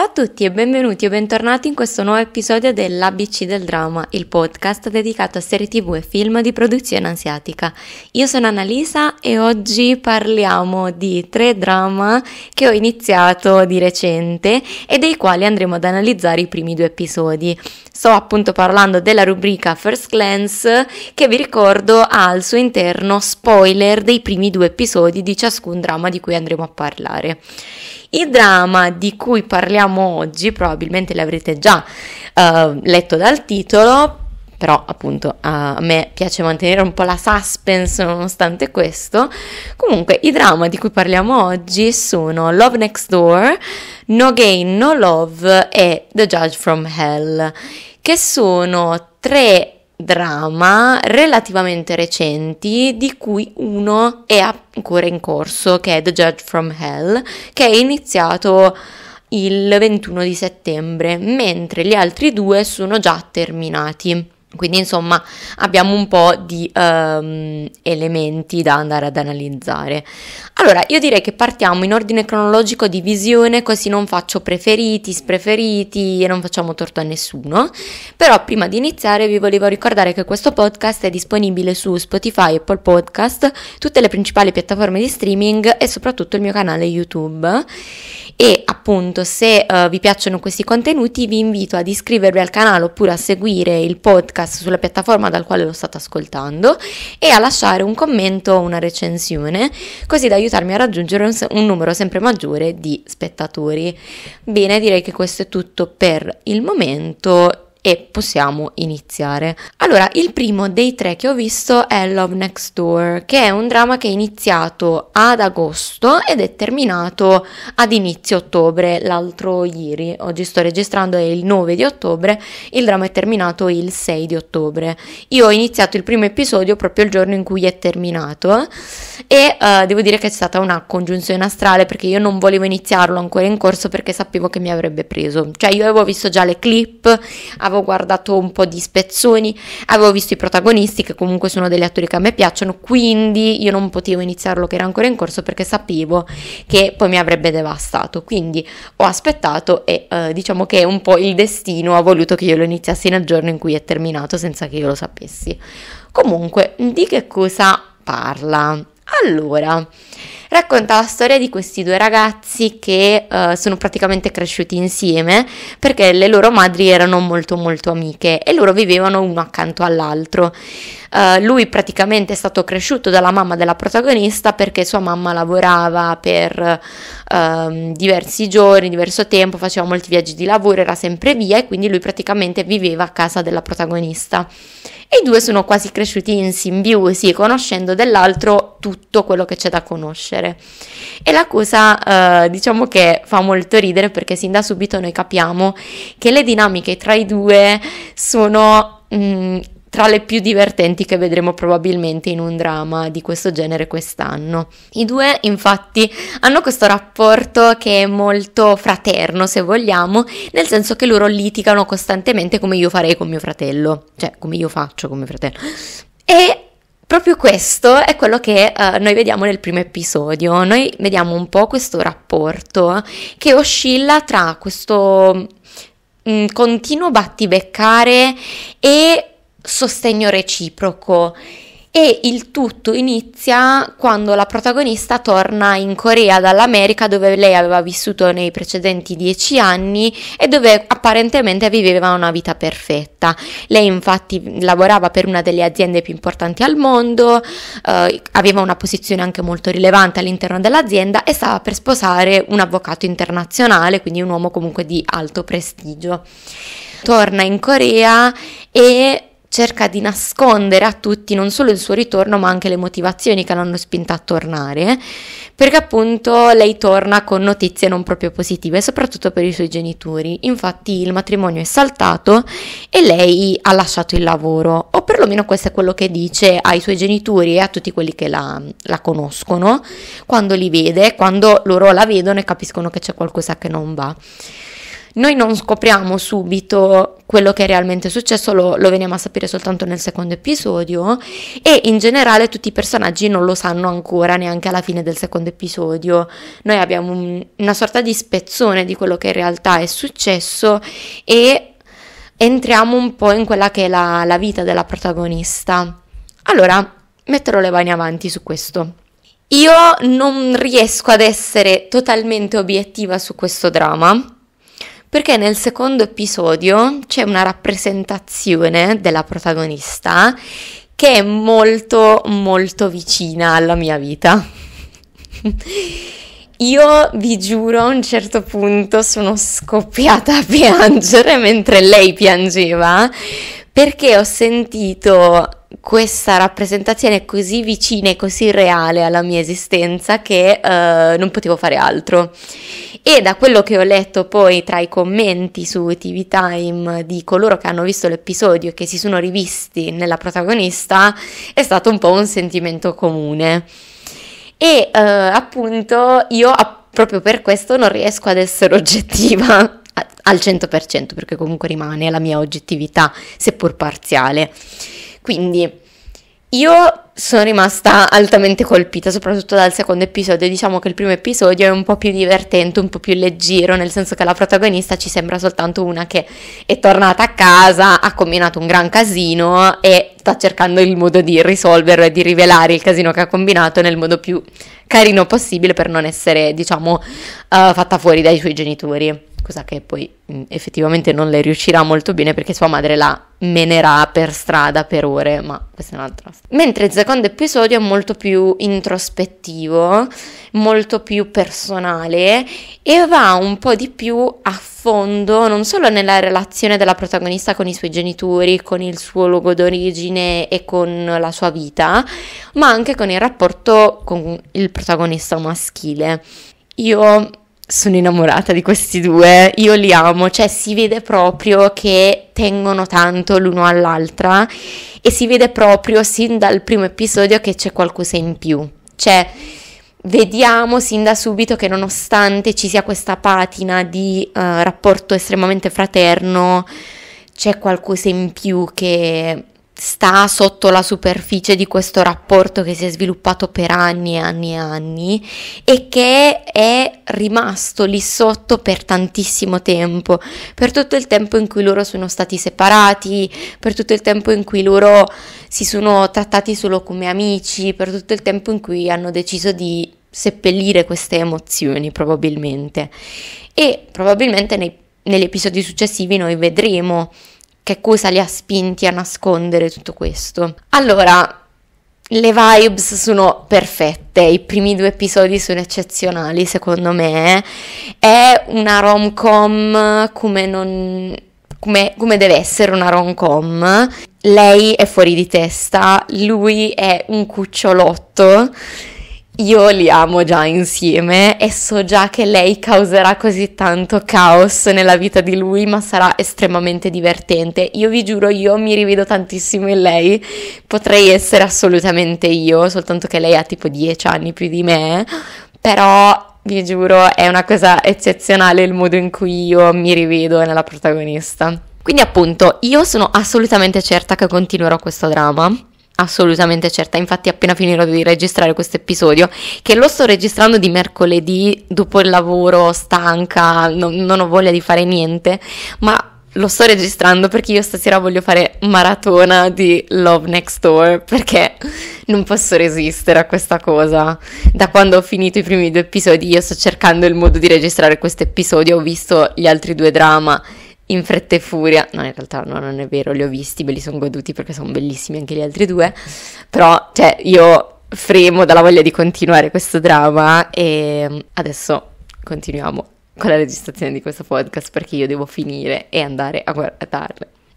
Ciao a tutti e benvenuti o bentornati in questo nuovo episodio dell'ABC del Drama, il podcast dedicato a serie tv e film di produzione asiatica. Io sono Annalisa e oggi parliamo di tre drama che ho iniziato di recente e dei quali andremo ad analizzare i primi due episodi. Sto appunto parlando della rubrica First Glance che vi ricordo ha al suo interno spoiler dei primi due episodi di ciascun drama di cui andremo a parlare. Il dramma di cui parliamo oggi, probabilmente l'avrete già uh, letto dal titolo, però appunto a me piace mantenere un po' la suspense nonostante questo. Comunque i dramma di cui parliamo oggi sono Love Next Door, No Gain, No Love e The Judge from Hell, che sono tre drama relativamente recenti, di cui uno è ancora in corso, che è The Judge from Hell, che è iniziato il 21 di settembre, mentre gli altri due sono già terminati. Quindi insomma abbiamo un po' di um, elementi da andare ad analizzare. Allora io direi che partiamo in ordine cronologico di visione così non faccio preferiti, spreferiti e non facciamo torto a nessuno. Però prima di iniziare vi volevo ricordare che questo podcast è disponibile su Spotify, Apple Podcast, tutte le principali piattaforme di streaming e soprattutto il mio canale YouTube e appunto se uh, vi piacciono questi contenuti vi invito ad iscrivervi al canale oppure a seguire il podcast sulla piattaforma dal quale lo state ascoltando e a lasciare un commento o una recensione così da aiutarmi a raggiungere un, un numero sempre maggiore di spettatori. Bene, direi che questo è tutto per il momento e possiamo iniziare. Allora, il primo dei tre che ho visto è Love Next Door, che è un dramma che è iniziato ad agosto ed è terminato ad inizio ottobre, l'altro ieri. Oggi sto registrando è il 9 di ottobre, il dramma è terminato il 6 di ottobre. Io ho iniziato il primo episodio proprio il giorno in cui è terminato e uh, devo dire che è stata una congiunzione astrale perché io non volevo iniziarlo ancora in corso perché sapevo che mi avrebbe preso. Cioè io avevo visto già le clip, avevo guardato un po' di spezzoni, avevo visto i protagonisti che comunque sono degli attori che a me piacciono, quindi io non potevo iniziarlo che era ancora in corso perché sapevo che poi mi avrebbe devastato, quindi ho aspettato e eh, diciamo che un po' il destino ha voluto che io lo iniziassi nel giorno in cui è terminato senza che io lo sapessi. Comunque, di che cosa parla? Allora, racconta la storia di questi due ragazzi che uh, sono praticamente cresciuti insieme perché le loro madri erano molto molto amiche e loro vivevano uno accanto all'altro. Uh, lui praticamente è stato cresciuto dalla mamma della protagonista perché sua mamma lavorava per uh, diversi giorni, diverso tempo, faceva molti viaggi di lavoro, era sempre via e quindi lui praticamente viveva a casa della protagonista e i due sono quasi cresciuti in simbiosi, conoscendo dell'altro tutto quello che c'è da conoscere. E la cosa eh, diciamo che fa molto ridere perché sin da subito noi capiamo che le dinamiche tra i due sono mh, mm, tra le più divertenti che vedremo probabilmente in un drama di questo genere quest'anno. I due infatti hanno questo rapporto che è molto fraterno se vogliamo, nel senso che loro litigano costantemente come io farei con mio fratello, cioè come io faccio con mio fratello. E Proprio questo è quello che uh, noi vediamo nel primo episodio. Noi vediamo un po' questo rapporto che oscilla tra questo mm, continuo battibeccare e sostegno reciproco e il tutto inizia quando la protagonista torna in Corea dall'America dove lei aveva vissuto nei precedenti dieci anni e dove apparentemente viveva una vita perfetta. Lei infatti lavorava per una delle aziende più importanti al mondo, eh, aveva una posizione anche molto rilevante all'interno dell'azienda e stava per sposare un avvocato internazionale, quindi un uomo comunque di alto prestigio. Torna in Corea e cerca di nascondere a tutti non solo il suo ritorno ma anche le motivazioni che l'hanno spinta a tornare, eh? perché appunto lei torna con notizie non proprio positive, soprattutto per i suoi genitori. Infatti il matrimonio è saltato e lei ha lasciato il lavoro, o perlomeno questo è quello che dice ai suoi genitori e a tutti quelli che la, la conoscono, quando li vede, quando loro la vedono e capiscono che c'è qualcosa che non va. Noi non scopriamo subito quello che è realmente successo, lo, lo veniamo a sapere soltanto nel secondo episodio e in generale tutti i personaggi non lo sanno ancora neanche alla fine del secondo episodio. Noi abbiamo un, una sorta di spezzone di quello che in realtà è successo e entriamo un po' in quella che è la, la vita della protagonista. Allora, metterò le mani avanti su questo. Io non riesco ad essere totalmente obiettiva su questo dramma perché nel secondo episodio c'è una rappresentazione della protagonista che è molto molto vicina alla mia vita. Io vi giuro, a un certo punto sono scoppiata a piangere mentre lei piangeva perché ho sentito questa rappresentazione così vicina e così reale alla mia esistenza che eh, non potevo fare altro. E da quello che ho letto poi tra i commenti su TV Time di coloro che hanno visto l'episodio e che si sono rivisti nella protagonista, è stato un po' un sentimento comune e eh, appunto io proprio per questo non riesco ad essere oggettiva al 100% perché comunque rimane la mia oggettività seppur parziale. Quindi io sono rimasta altamente colpita, soprattutto dal secondo episodio. Diciamo che il primo episodio è un po' più divertente, un po' più leggero, nel senso che la protagonista ci sembra soltanto una che è tornata a casa, ha combinato un gran casino e sta cercando il modo di risolverlo e di rivelare il casino che ha combinato nel modo più carino possibile per non essere, diciamo, uh, fatta fuori dai suoi genitori cosa che poi mm, effettivamente non le riuscirà molto bene perché sua madre la menerà per strada per ore, ma questa è un'altra storia. Mentre il secondo episodio è molto più introspettivo, molto più personale e va un po' di più a fondo non solo nella relazione della protagonista con i suoi genitori, con il suo luogo d'origine e con la sua vita, ma anche con il rapporto con il protagonista maschile. Io sono innamorata di questi due, io li amo, cioè si vede proprio che tengono tanto l'uno all'altra e si vede proprio sin dal primo episodio che c'è qualcosa in più. Cioè, vediamo sin da subito che nonostante ci sia questa patina di uh, rapporto estremamente fraterno, c'è qualcosa in più che sta sotto la superficie di questo rapporto che si è sviluppato per anni e anni e anni e che è rimasto lì sotto per tantissimo tempo, per tutto il tempo in cui loro sono stati separati, per tutto il tempo in cui loro si sono trattati solo come amici, per tutto il tempo in cui hanno deciso di seppellire queste emozioni probabilmente. E probabilmente nei, negli episodi successivi noi vedremo che cosa li ha spinti a nascondere tutto questo. Allora, le vibes sono perfette, i primi due episodi sono eccezionali secondo me, è una rom-com come non... Come, come, deve essere una rom-com. Lei è fuori di testa, lui è un cucciolotto io li amo già insieme e so già che lei causerà così tanto caos nella vita di lui, ma sarà estremamente divertente. Io vi giuro, io mi rivedo tantissimo in lei. Potrei essere assolutamente io, soltanto che lei ha tipo 10 anni più di me, però vi giuro, è una cosa eccezionale il modo in cui io mi rivedo nella protagonista. Quindi appunto, io sono assolutamente certa che continuerò questo dramma assolutamente certa, infatti appena finirò di registrare questo episodio, che lo sto registrando di mercoledì dopo il lavoro, stanca, no, non ho voglia di fare niente, ma lo sto registrando perché io stasera voglio fare maratona di Love Next Door perché non posso resistere a questa cosa. Da quando ho finito i primi due episodi io sto cercando il modo di registrare questo episodio, ho visto gli altri due drama in fretta e furia, no in realtà no, non è vero, li ho visti, me li sono goduti perché sono bellissimi anche gli altri due, però cioè io fremo dalla voglia di continuare questo dramma e mm, adesso continuiamo con la registrazione di questo podcast perché io devo finire e andare a guardare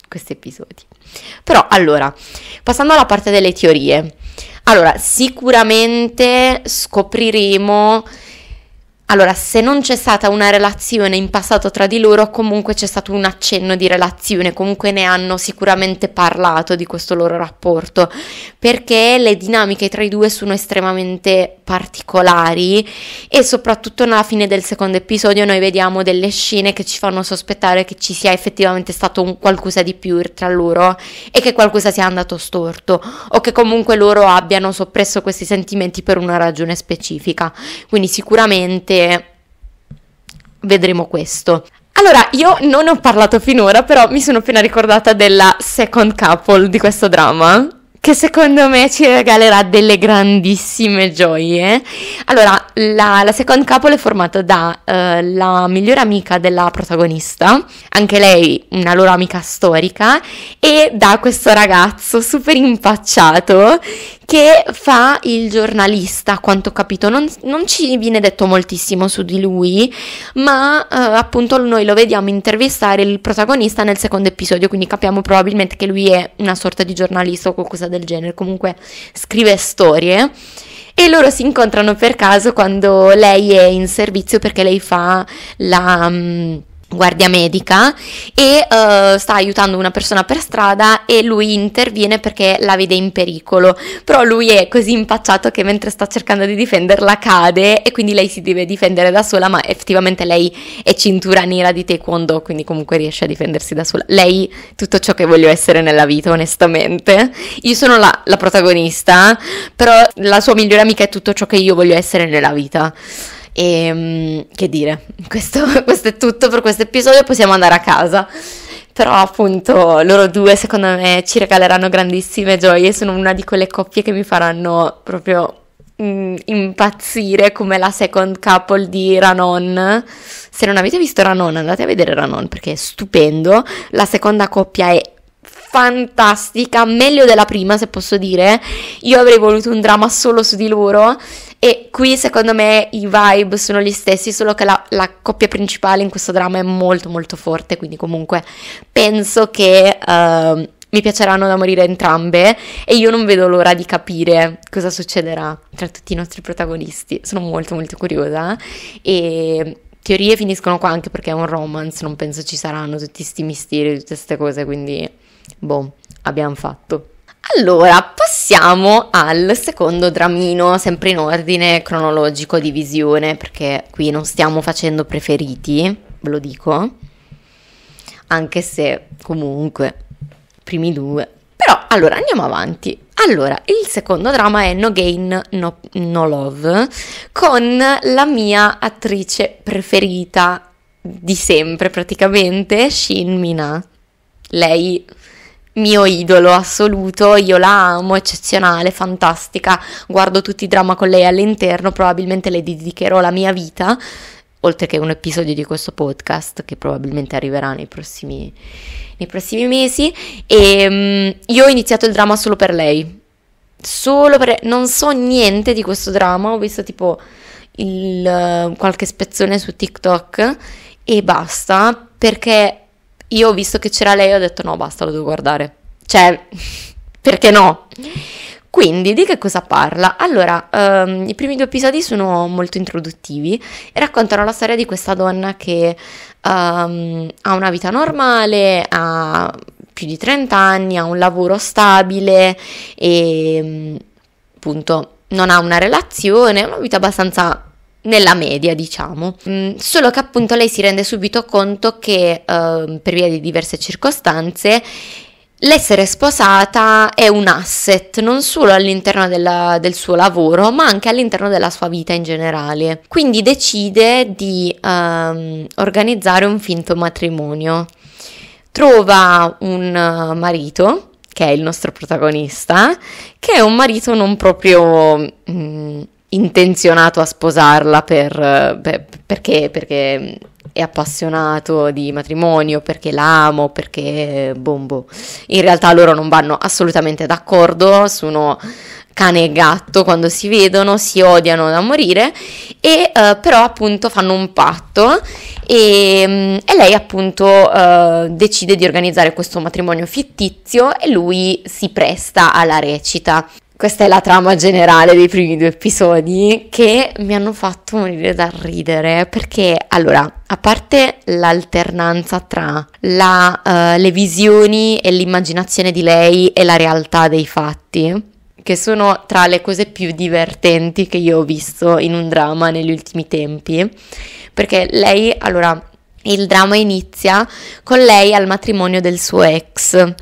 questi episodi. Però allora, passando alla parte delle teorie, allora sicuramente scopriremo allora, se non c'è stata una relazione in passato tra di loro, comunque c'è stato un accenno di relazione, comunque ne hanno sicuramente parlato di questo loro rapporto, perché le dinamiche tra i due sono estremamente particolari e soprattutto alla fine del secondo episodio noi vediamo delle scene che ci fanno sospettare che ci sia effettivamente stato un qualcosa di più tra loro e che qualcosa sia andato storto o che comunque loro abbiano soppresso questi sentimenti per una ragione specifica. Quindi sicuramente vedremo questo. Allora, io non ho parlato finora, però mi sono appena ricordata della second couple di questo dramma, che secondo me ci regalerà delle grandissime gioie. Allora, la, la second couple è formata dalla eh, migliore amica della protagonista, anche lei una loro amica storica, e da questo ragazzo super impacciato che fa il giornalista, a quanto ho capito. Non, non ci viene detto moltissimo su di lui, ma eh, appunto noi lo vediamo intervistare il protagonista nel secondo episodio, quindi capiamo probabilmente che lui è una sorta di giornalista o qualcosa del genere, comunque scrive storie. E loro si incontrano per caso quando lei è in servizio perché lei fa la... Um, guardia medica e uh, sta aiutando una persona per strada e lui interviene perché la vede in pericolo, però lui è così impacciato che mentre sta cercando di difenderla cade e quindi lei si deve difendere da sola, ma effettivamente lei è cintura nera di taekwondo, quindi comunque riesce a difendersi da sola. Lei tutto ciò che voglio essere nella vita, onestamente. Io sono la, la protagonista, però la sua migliore amica è tutto ciò che io voglio essere nella vita. E ehm, che dire, questo, questo è tutto per questo episodio, possiamo andare a casa. Però appunto loro due secondo me ci regaleranno grandissime gioie, sono una di quelle coppie che mi faranno proprio mm, impazzire come la second couple di Ranon. Se non avete visto Ranon, andate a vedere Ranon perché è stupendo. La seconda coppia è fantastica, meglio della prima se posso dire. Io avrei voluto un dramma solo su di loro e qui secondo me i vibe sono gli stessi, solo che la, la coppia principale in questo dramma è molto molto forte, quindi comunque penso che uh, mi piaceranno da morire entrambe e io non vedo l'ora di capire cosa succederà tra tutti i nostri protagonisti, sono molto molto curiosa eh. e teorie finiscono qua anche perché è un romance, non penso ci saranno tutti questi misteri, tutte queste cose, quindi boh, abbiamo fatto. Allora, passiamo al secondo dramino, sempre in ordine cronologico di visione, perché qui non stiamo facendo preferiti, ve lo dico, anche se comunque primi due. Però, allora, andiamo avanti. Allora, il secondo dramma è No Gain, No, no Love, con la mia attrice preferita di sempre praticamente, Shin Mina. Lei mio idolo assoluto, io la amo, eccezionale, fantastica, guardo tutti i drama con lei all'interno, probabilmente le dedicherò la mia vita, oltre che un episodio di questo podcast che probabilmente arriverà nei prossimi, nei prossimi mesi. E um, io ho iniziato il dramma solo per lei, solo per... non so niente di questo dramma, ho visto tipo il, qualche spezzone su TikTok e basta, perché io ho visto che c'era lei e ho detto no, basta, lo devo guardare. Cioè, perché no? Quindi di che cosa parla? Allora, um, i primi due episodi sono molto introduttivi e raccontano la storia di questa donna che um, ha una vita normale, ha più di 30 anni, ha un lavoro stabile e mm, appunto non ha una relazione, ha una vita abbastanza nella media, diciamo. Mm, solo che appunto lei si rende subito conto che eh, per via di diverse circostanze l'essere sposata è un asset non solo all'interno della, del suo lavoro, ma anche all'interno della sua vita in generale. Quindi decide di eh, organizzare un finto matrimonio. Trova un eh, marito che è il nostro protagonista, che è un marito non proprio mh, mm, intenzionato a sposarla per, per, perché, perché, è appassionato di matrimonio, perché la amo, perché bombo. In realtà loro non vanno assolutamente d'accordo, sono cane e gatto quando si vedono, si odiano da morire e eh, però appunto fanno un patto e, mm, e lei appunto eh, decide di organizzare questo matrimonio fittizio e lui si presta alla recita. Questa è la trama generale dei primi due episodi che mi hanno fatto morire dal ridere perché allora, a parte l'alternanza tra la, uh, le visioni e l'immaginazione di lei e la realtà dei fatti, che sono tra le cose più divertenti che io ho visto in un dramma negli ultimi tempi, perché lei, allora, il dramma inizia con lei al matrimonio del suo ex,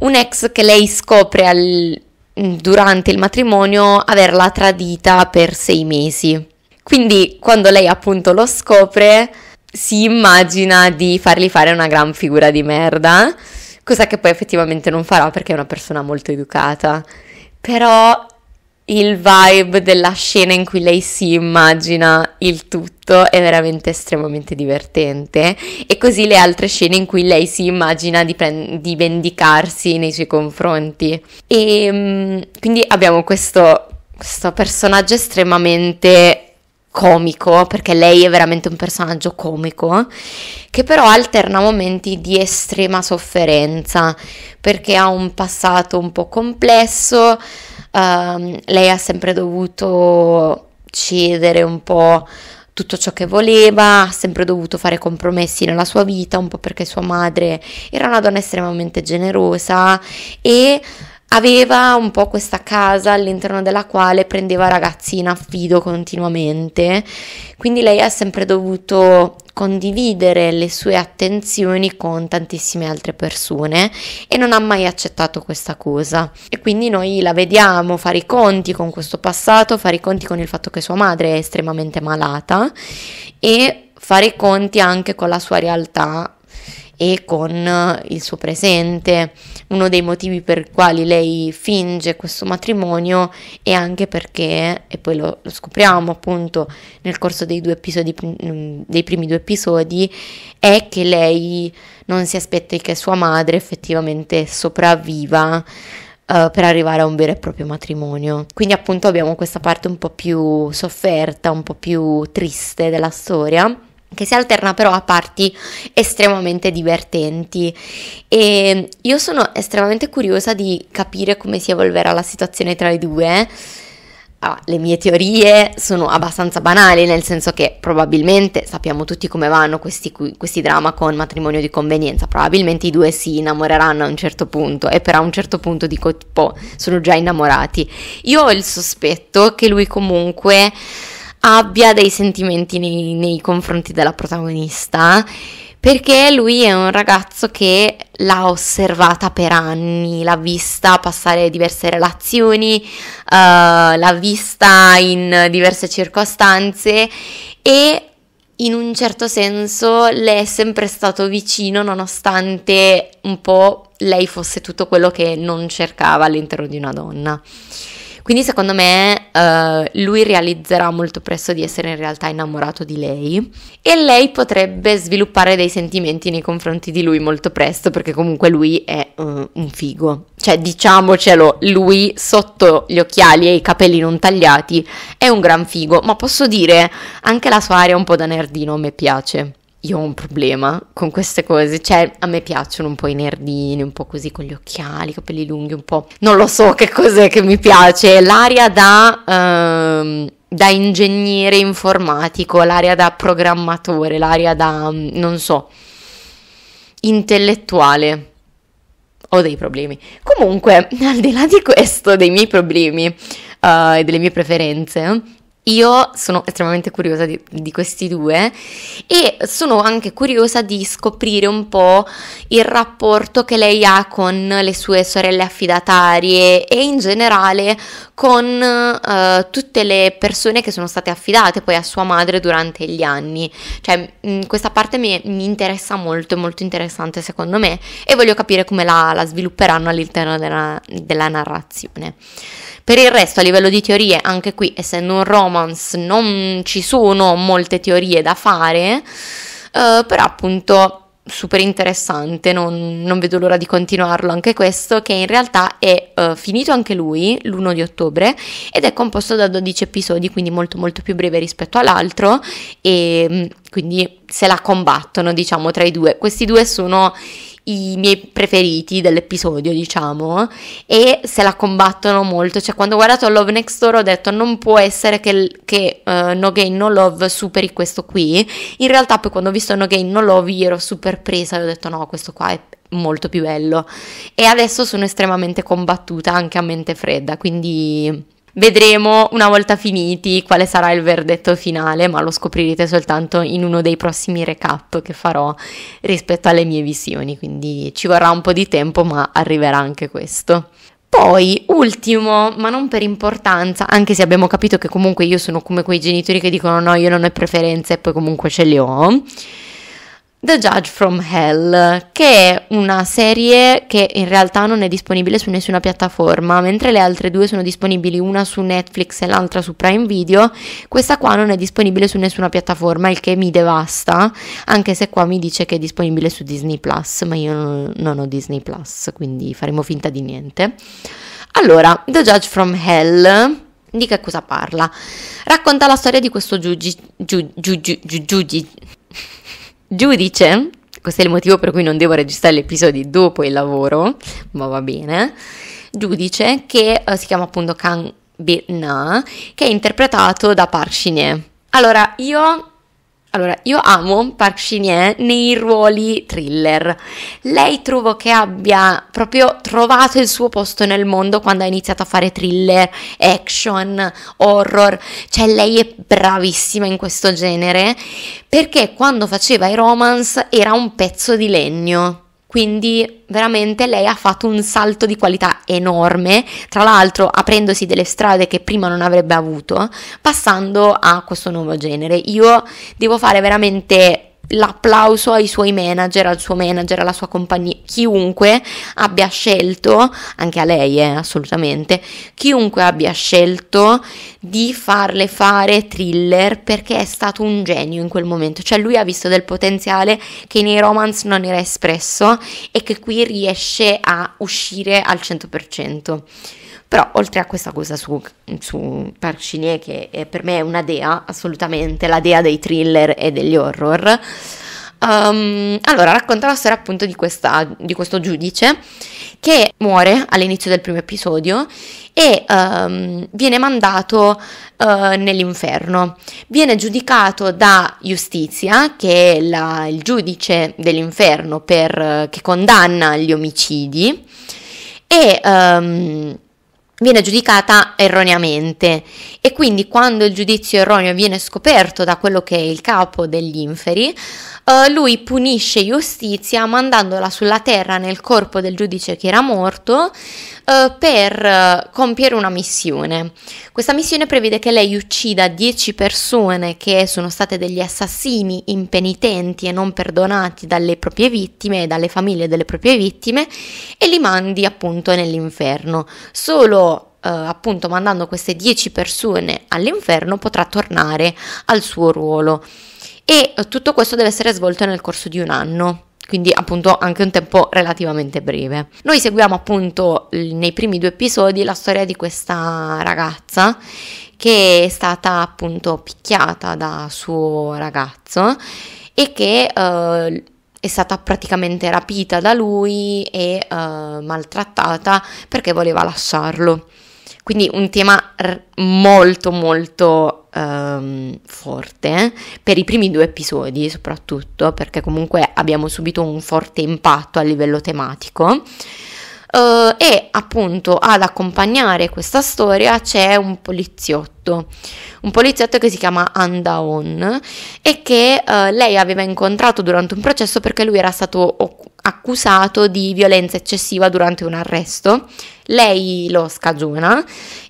un ex che lei scopre al Mm, durante il matrimonio averla tradita per sei mesi. Quindi quando lei appunto lo scopre si immagina di fargli fare una gran figura di merda, cosa che poi effettivamente non farà perché è una persona molto educata. Però il vibe della scena in cui lei si immagina il tutto è veramente estremamente divertente e così le altre scene in cui lei si immagina di, pre- di vendicarsi nei suoi confronti. E mm, quindi abbiamo questo, questo personaggio estremamente comico, perché lei è veramente un personaggio comico, che però alterna momenti di estrema sofferenza, perché ha un passato un po' complesso, um, lei ha sempre dovuto cedere un po' tutto ciò che voleva, ha sempre dovuto fare compromessi nella sua vita, un po' perché sua madre era una donna estremamente generosa e aveva un po' questa casa all'interno della quale prendeva ragazzi in affido continuamente, quindi lei ha sempre dovuto condividere le sue attenzioni con tantissime altre persone e non ha mai accettato questa cosa. E quindi noi la vediamo fare i conti con questo passato, fare i conti con il fatto che sua madre è estremamente malata e fare i conti anche con la sua realtà e con eh, il suo presente. Uno dei motivi per i quali lei finge questo matrimonio è anche perché, e poi lo, lo scopriamo appunto nel corso dei, due episodi, mm, dei primi due episodi, è che lei non si aspetta che sua madre effettivamente sopravviva eh, per arrivare a un vero e proprio matrimonio. Quindi appunto abbiamo questa parte un po' più sofferta, un po' più triste della storia che si alterna però a parti estremamente divertenti e io sono estremamente curiosa di capire come si evolverà la situazione tra i due. Allora, ah, le mie teorie sono abbastanza banali, nel senso che probabilmente sappiamo tutti come vanno questi, questi drama con matrimonio di convenienza, probabilmente i due si innamoreranno a un certo punto e però a un certo punto dico tipo boh, sono già innamorati. Io ho il sospetto che lui comunque abbia dei sentimenti nei, nei confronti della protagonista perché lui è un ragazzo che l'ha osservata per anni, l'ha vista passare diverse relazioni, uh, l'ha vista in diverse circostanze e in un certo senso le è sempre stato vicino nonostante un po' lei fosse tutto quello che non cercava all'interno di una donna. Quindi secondo me uh, lui realizzerà molto presto di essere in realtà innamorato di lei e lei potrebbe sviluppare dei sentimenti nei confronti di lui molto presto perché comunque lui è uh, un figo. Cioè diciamocelo, lui sotto gli occhiali e i capelli non tagliati è un gran figo, ma posso dire anche la sua aria un po' da nerdino mi piace io ho un problema con queste cose, cioè a me piacciono un po' i nerdini, un po' così con gli occhiali, i capelli lunghi, un po'... Non lo so che cos'è che mi piace, l'aria da, ehm, da ingegnere informatico, l'aria da programmatore, l'aria da, non so, intellettuale. Ho dei problemi. Comunque, al di là di questo, dei miei problemi uh, e delle mie preferenze, io sono estremamente curiosa di, di, questi due e sono anche curiosa di scoprire un po' il rapporto che lei ha con le sue sorelle affidatarie e in generale con uh, tutte le persone che sono state affidate poi a sua madre durante gli anni. Cioè, mh, mm, questa parte mi, mi, interessa molto, è molto interessante secondo me e voglio capire come la, la svilupperanno all'interno della, della narrazione. Per il resto a livello di teorie, anche qui essendo un romance non ci sono molte teorie da fare, eh, però appunto super interessante, non, non, vedo l'ora di continuarlo anche questo, che in realtà è uh, finito anche lui l'1 di ottobre ed è composto da 12 episodi, quindi molto molto più breve rispetto all'altro e mm, quindi se la combattono diciamo tra i due. Questi due sono i miei preferiti dell'episodio, diciamo, e se la combattono molto. Cioè, quando ho guardato Love Next Door ho detto non può essere che, che uh, No Gain No Love superi questo qui. In realtà poi quando ho visto No Gain No Love io ero super presa e ho detto no, questo qua è molto più bello. E adesso sono estremamente combattuta anche a mente fredda, quindi Vedremo una volta finiti quale sarà il verdetto finale, ma lo scoprirete soltanto in uno dei prossimi recap che farò rispetto alle mie visioni, quindi ci vorrà un po' di tempo, ma arriverà anche questo. Poi, ultimo, ma non per importanza, anche se abbiamo capito che comunque io sono come quei genitori che dicono no, io non ho preferenze e poi comunque ce le ho The Judge from Hell, che è una serie che in realtà non è disponibile su nessuna piattaforma, mentre le altre due sono disponibili, una su Netflix e l'altra su Prime Video, questa qua non è disponibile su nessuna piattaforma, il che mi devasta, anche se qua mi dice che è disponibile su Disney Plus, ma io non ho Disney Plus, quindi faremo finta di niente. Allora, The Judge from Hell di che cosa parla? Racconta la storia di questo giudice, giu, giu, giu, giudice, questo è il motivo per cui non devo registrare gli episodi dopo il lavoro, ma va bene, giudice che uh, si chiama appunto Kang Be-na, che è interpretato da Parshine. Allora, io allora, io amo Park shin nei ruoli thriller. Lei trovo che abbia proprio trovato il suo posto nel mondo quando ha iniziato a fare thriller, action, horror. Cioè, lei è bravissima in questo genere perché quando faceva i romance era un pezzo di legno. Quindi veramente lei ha fatto un salto di qualità enorme, tra l'altro aprendosi delle strade che prima non avrebbe avuto, passando a questo nuovo genere. Io devo fare veramente l'applauso ai suoi manager, al suo manager, alla sua compagnia, chiunque abbia scelto, anche a lei eh, assolutamente, chiunque abbia scelto di farle fare thriller perché è stato un genio in quel momento, cioè lui ha visto del potenziale che nei romance non era espresso e che qui riesce a uscire al 100%. Però oltre a questa cosa su, su Park Shin-hye, che per me è una dea, assolutamente, la dea dei thriller e degli horror, um, allora racconta la storia appunto di, questa, di, questo giudice che muore all'inizio del primo episodio e um, viene mandato uh, nell'inferno. Viene giudicato da Giustizia, che è la, il giudice dell'inferno per, che condanna gli omicidi. E um, viene giudicata erroneamente e quindi quando il giudizio erroneo viene scoperto da quello che è il capo degli inferi, eh, lui punisce Giustizia mandandola sulla terra nel corpo del giudice che era morto, eh, per eh, compiere una missione. Questa missione prevede che lei uccida 10 persone che sono state degli assassini impenitenti e non perdonati dalle proprie vittime e dalle famiglie delle proprie vittime e li mandi appunto nell'inferno. Solo Uh, appunto mandando queste 10 persone all'inferno potrà tornare al suo ruolo e tutto questo deve essere svolto nel corso di un anno quindi appunto anche un tempo relativamente breve. Noi seguiamo appunto nei primi due episodi la storia di questa ragazza che è stata appunto picchiata da suo ragazzo e che eh, è stata praticamente rapita da lui e eh, maltrattata perché voleva lasciarlo. Quindi un tema r- molto molto um, forte eh, per i primi due episodi soprattutto perché comunque abbiamo subito un forte impatto a livello tematico. Uh, e appunto ad accompagnare questa storia c'è un poliziotto, un poliziotto che si chiama Andaon e che uh, lei aveva incontrato durante un processo perché lui era stato occupato accusato di violenza eccessiva durante un arresto, lei lo scagiona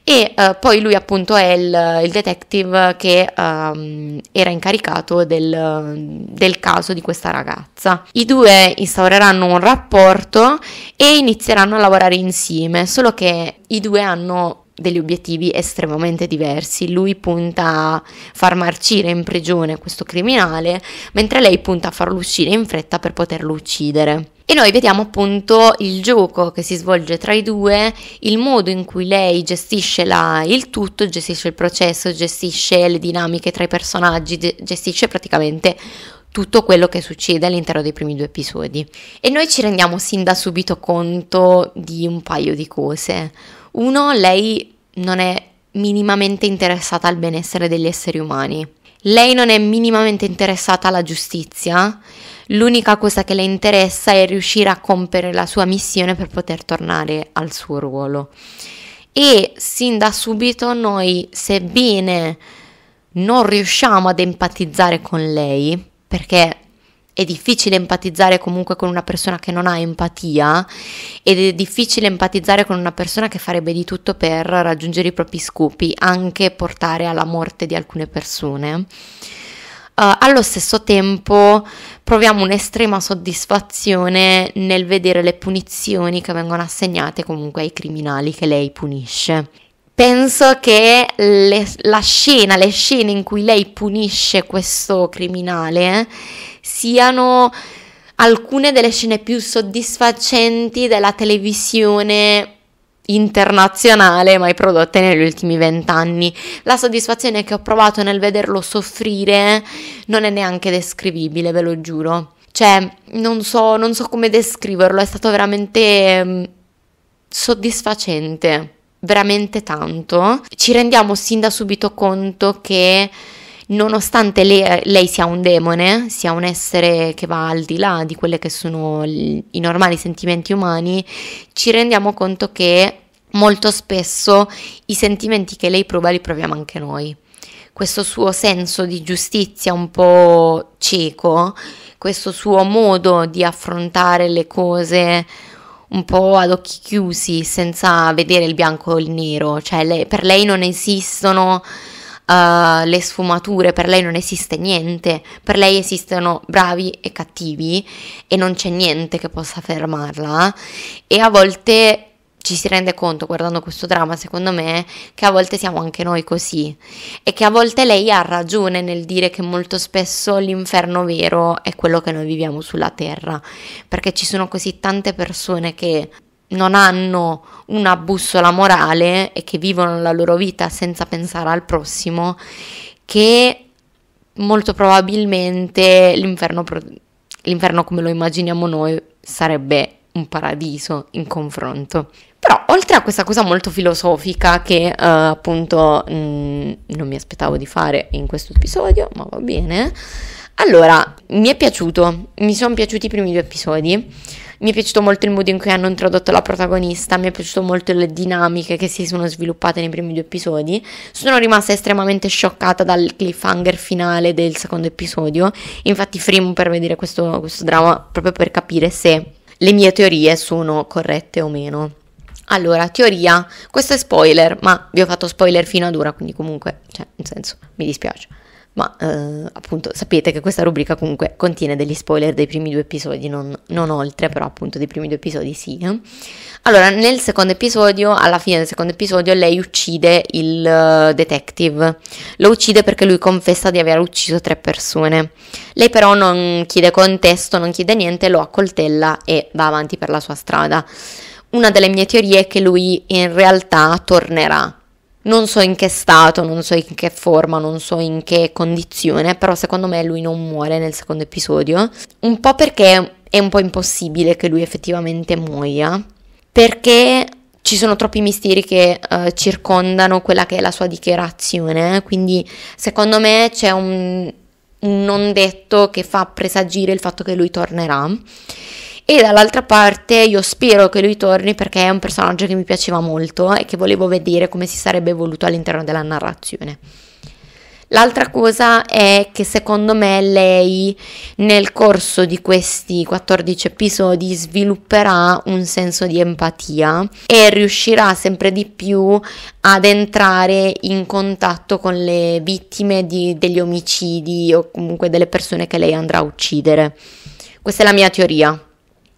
e uh, poi lui appunto è il, il detective che uh, era incaricato del, del, caso di questa ragazza. I due instaureranno un rapporto e inizieranno a lavorare insieme, solo che i due hanno degli obiettivi estremamente diversi. Lui punta a far marcire in prigione questo criminale, mentre lei punta a farlo uscire in fretta per poterlo uccidere. E noi vediamo appunto il gioco che si svolge tra i due, il modo in cui lei gestisce la, il tutto, gestisce il processo, gestisce le dinamiche tra i personaggi, gestisce praticamente tutto quello che succede all'interno dei primi due episodi. E noi ci rendiamo sin da subito conto di un paio di cose. Uno, lei non è minimamente interessata al benessere degli esseri umani. Lei non è minimamente interessata alla giustizia, l'unica cosa che le interessa è riuscire a compiere la sua missione per poter tornare al suo ruolo. E sin da subito noi, sebbene non riusciamo ad empatizzare con lei, perché è difficile empatizzare comunque con una persona che non ha empatia ed è difficile empatizzare con una persona che farebbe di tutto per raggiungere i propri scopi, anche portare alla morte di alcune persone. Uh, allo stesso tempo proviamo un'estrema soddisfazione nel vedere le punizioni che vengono assegnate comunque ai criminali che lei punisce. Penso che le, la scena, le scene in cui lei punisce questo criminale siano alcune delle scene più soddisfacenti della televisione internazionale mai prodotte negli ultimi vent'anni. La soddisfazione che ho provato nel vederlo soffrire non è neanche descrivibile, ve lo giuro. Cioè, non so, non so come descriverlo, è stato veramente mm, soddisfacente, veramente tanto. Ci rendiamo sin da subito conto che nonostante lei, lei, sia un demone, sia un essere che va al di là di quelli che sono i normali sentimenti umani, ci rendiamo conto che molto spesso i sentimenti che lei prova li proviamo anche noi. Questo suo senso di giustizia un po' cieco, questo suo modo di affrontare le cose un po' ad occhi chiusi, senza vedere il bianco o il nero, cioè lei, per lei non esistono uh, le sfumature, per lei non esiste niente, per lei esistono bravi e cattivi e non c'è niente che possa fermarla e a volte ci si rende conto guardando questo dramma, secondo me, che a volte siamo anche noi così e che a volte lei ha ragione nel dire che molto spesso l'inferno vero è quello che noi viviamo sulla terra, perché ci sono così tante persone che non hanno una bussola morale e che vivono la loro vita senza pensare al prossimo, che molto probabilmente l'inferno, l'inferno come lo immaginiamo noi sarebbe un paradiso in confronto. Però oltre a questa cosa molto filosofica che uh, appunto mh, mm, non mi aspettavo di fare in questo episodio, ma va bene, allora, mi è piaciuto, mi sono piaciuti i primi due episodi. Mi è piaciuto molto il modo in cui hanno introdotto la protagonista, mi è piaciuto molto le dinamiche che si sono sviluppate nei primi due episodi. Sono rimasta estremamente scioccata dal cliffhanger finale del secondo episodio. Infatti frimo per vedere questo, questo dramma proprio per capire se le mie teorie sono corrette o meno. Allora, teoria, questo è spoiler, ma vi ho fatto spoiler fino ad ora, quindi comunque, cioè, nel senso, mi dispiace ma eh, appunto sapete che questa rubrica comunque contiene degli spoiler dei primi due episodi, non, non oltre, però appunto dei primi due episodi sì. Eh? Allora, nel secondo episodio, alla fine del secondo episodio, lei uccide il uh, detective. Lo uccide perché lui confessa di aver ucciso tre persone. Lei però non chiede contesto, non chiede niente, lo accoltella e va avanti per la sua strada. Una delle mie teorie è che lui in realtà tornerà non so in che stato, non so in che forma, non so in che condizione, però secondo me lui non muore nel secondo episodio. Un po' perché è un po' impossibile che lui effettivamente muoia, perché ci sono troppi misteri che uh, circondano quella che è la sua dichiarazione, quindi secondo me c'è un, un non detto che fa presagire il fatto che lui tornerà e dall'altra parte io spero che lui torni perché è un personaggio che mi piaceva molto e che volevo vedere come si sarebbe evoluto all'interno della narrazione. L'altra cosa è che secondo me lei nel corso di questi 14 episodi svilupperà un senso di empatia e riuscirà sempre di più ad entrare in contatto con le vittime di, degli omicidi o comunque delle persone che lei andrà a uccidere. Questa è la mia teoria.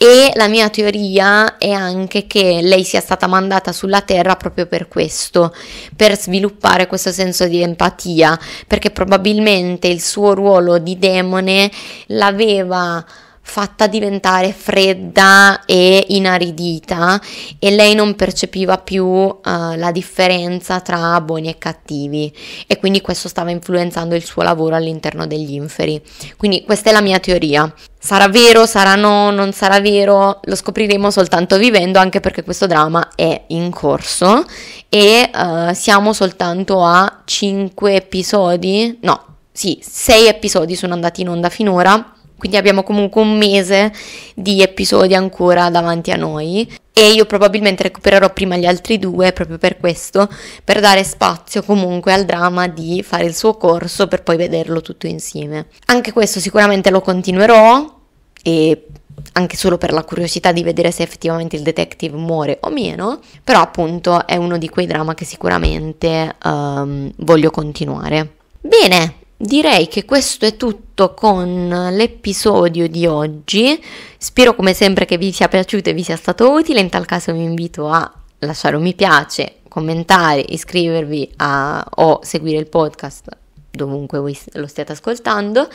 E la mia teoria è anche che lei sia stata mandata sulla Terra proprio per questo, per sviluppare questo senso di empatia, perché probabilmente il suo ruolo di demone l'aveva fatta diventare fredda e inaridita e lei non percepiva più uh, la differenza tra buoni e cattivi e quindi questo stava influenzando il suo lavoro all'interno degli inferi. Quindi questa è la mia teoria. Sarà vero, sarà no, non sarà vero, lo scopriremo soltanto vivendo anche perché questo dramma è in corso e uh, siamo soltanto a 5 episodi, no, sì, 6 episodi sono andati in onda finora quindi abbiamo comunque un mese di episodi ancora davanti a noi e io probabilmente recupererò prima gli altri due proprio per questo, per dare spazio comunque al dramma di fare il suo corso per poi vederlo tutto insieme. Anche questo sicuramente lo continuerò e anche solo per la curiosità di vedere se effettivamente il detective muore o meno, però appunto è uno di quei drammi che sicuramente um, voglio continuare. Bene, direi che questo è tutto con l'episodio di oggi. Spero come sempre che vi sia piaciuto e vi sia stato utile. In tal caso vi invito a lasciare un mi piace, commentare, iscrivervi a, o seguire il podcast dovunque voi lo stiate ascoltando.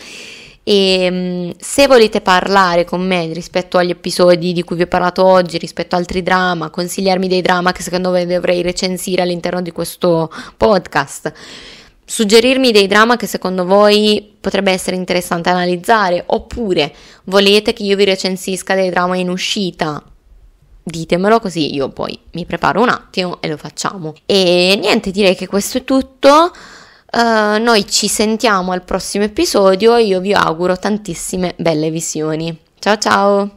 E ehm, se volete parlare con me rispetto agli episodi di cui vi ho parlato oggi, rispetto ad altri drama, consigliarmi dei drama che secondo me dovrei recensire all'interno di questo podcast suggerirmi dei drama che secondo voi potrebbe essere interessante analizzare, oppure volete che io vi recensisca dei drama in uscita? Ditemelo così io poi mi preparo un attimo e lo facciamo. E niente, direi che questo è tutto. Uh, noi ci sentiamo al prossimo episodio. Io vi auguro tantissime belle visioni. Ciao ciao!